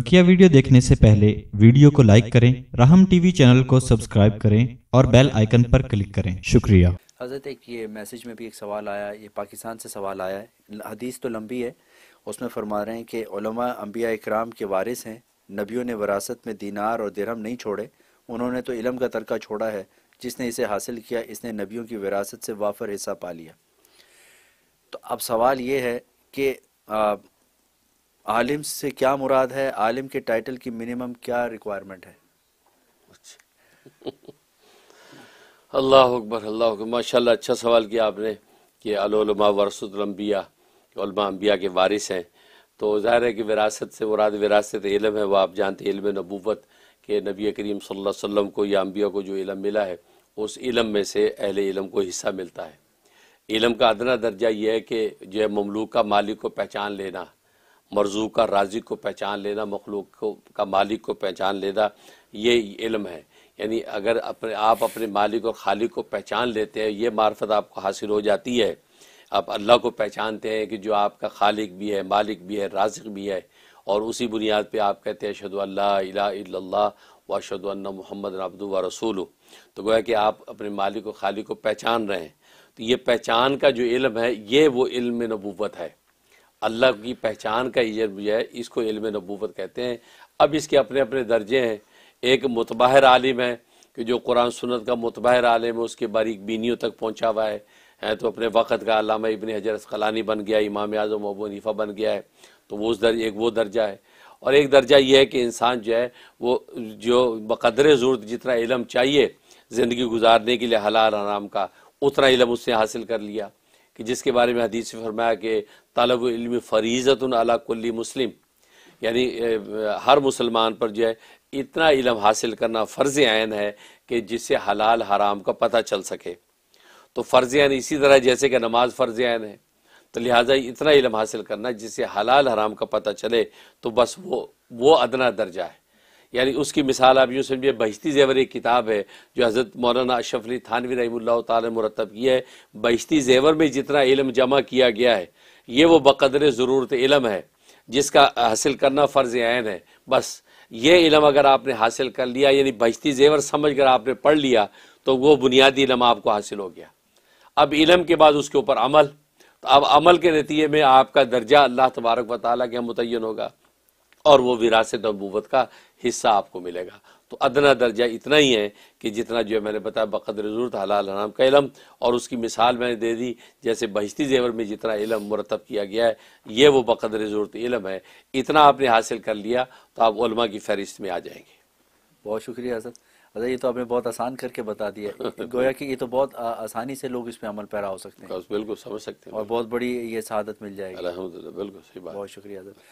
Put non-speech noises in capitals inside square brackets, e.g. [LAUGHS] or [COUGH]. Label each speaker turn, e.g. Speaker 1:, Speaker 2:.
Speaker 1: बकिया वीडियो देखने से पहले वीडियो को लाइक करें राहम टीवी चैनल को सब्सक्राइब करें और बेल आइकन पर क्लिक करें शुक्रिया हज़रत एक ये मैसेज में भी एक सवाल आया ये पाकिस्तान से सवाल आया है हदीस तो लंबी है उसमें फरमा रहे हैं कि अम्बिया इक्राम के वारिस हैं नबियों ने वरासत में दीनार और दिरहम नहीं छोड़े उन्होंने तो इलम का तरक़ा छोड़ा है जिसने इसे हासिल किया इसने नबियों की विरासत से वाफर हिस्सा पा लिया तो अब सवाल ये है कि आलिम से क्या मुराद है आलिम के टाइटल की मिनिमम क्या रिक्वायरमेंट है [LAUGHS] अल्लाह
Speaker 2: अकबर अल्लाह अकबर माशाल्लाह अच्छा सवाल किया आपने कि अलमा वरसतलम्बिया अम्बिया के वारिस हैं तो ज़ाहिर है कि विरासत से मुराद विरासत इलम है वह आप जानते इलम नबूत के नबी करीम सल्लल्लाहु को या अम्बिया को जो इलम मिला है उस इलम में से अहल इलम को हिस्सा मिलता है इलम का अदना दर्जा यह है कि जो है ममलूक का मालिक को पहचान लेना मरजू का राजी को पहचान लेना मखलूक को का मालिक को पहचान लेना ये इल्म है यानी अगर अपने आप अपने मालिक और खालिक को पहचान लेते हैं ये मार्फत आपको हासिल हो जाती है आप अल्लाह को पहचानते हैं कि जो आपका खालिक भी है मालिक भी है राजिक भी है और उसी बुनियाद पे आप कहते हैं अशद अल्लाह व मोहम्मद अब्दू व रसूल तो गोया कि आप अपने मालिक व खालिक को पहचान रहे हैं तो ये पहचान का जो इल्म है ये वो इल्म नबूवत है अल्लाह की पहचान का ये है इसको इल्म नबूवत कहते हैं अब इसके अपने अपने दर्जे हैं एक मुतबाहर आलिम है कि जो कुरान सुनत का मुतबाहर आलिम है उसके बारीक बीनियों तक पहुँचा हुआ है हैं तो अपने वक़्त का अलामा इबन हजर कलानी बन गया इमाम आजम अबू हनीफा बन गया है तो वो उस दर एक वो दर्जा है और एक दर्जा ये है कि इंसान जो है वो जो बकदर ज़रूरत जितना इलम चाहिए ज़िंदगी गुजारने के लिए हलाल आराम का उतना इलम उसने हासिल कर लिया कि जिसके बारे में हदीस फरमाया कि तलब इल्म फरीजत अला कुल्ली मुस्लिम यानी हर मुसलमान पर जो है इतना इलम हासिल करना फ़र्ज़ आयन है कि जिससे हलाल हराम का पता चल सके तो फ़र्ज़ आयन इसी तरह जैसे कि नमाज फ़र्ज़ आयन है तो लिहाजा इतना इलम हासिल करना जिससे हलाल हराम का पता चले तो बस वो वो अदना दर्जा है यानी उसकी मिसाल आप यूँ समझिए बहिश्ती जेवर एक किताब है जो हज़रत मौलाना अशरफ अली थानवी रही तरतब किया है बहिश्ती जेवर में जितना इलम जमा किया गया है ये वो बकदर ज़रूरत इलम है जिसका हासिल करना फ़र्ज़ आयन है बस ये इलम अगर आपने हासिल कर लिया यानी बहिश्ती जेवर समझ कर आपने पढ़ लिया तो वो बुनियादी इलम आपको हासिल हो गया अब इलम के बाद उसके ऊपर अमल तो अब अमल के नतीजे में आपका दर्जा अल्लाह तबारक व ताली के मुतन होगा और वो विरासत नबूवत का हिस्सा आपको मिलेगा तो अदना दर्जा इतना ही है कि जितना जो है मैंने बताया बकदर ज़रूरत हलाल हराम का इलम और उसकी मिसाल मैंने दे दी जैसे बहिश्ती जेवर में जितना इलम मुरतब किया गया है ये वो बकदर ज़रूरत इलम है इतना आपने हासिल कर लिया तो आप उलमा की फहरिस्त में आ जाएंगे
Speaker 1: बहुत शुक्रिया सर अच्छा ये तो आपने बहुत आसान करके बता दिया [LAUGHS] गोया कि ये तो बहुत आ, आसानी से लोग इस पे अमल पैरा हो सकते हैं बिल्कुल समझ सकते हैं और बहुत बड़ी ये शहादत मिल जाएगी बिल्कुल सही बात बहुत शुक्रिया सर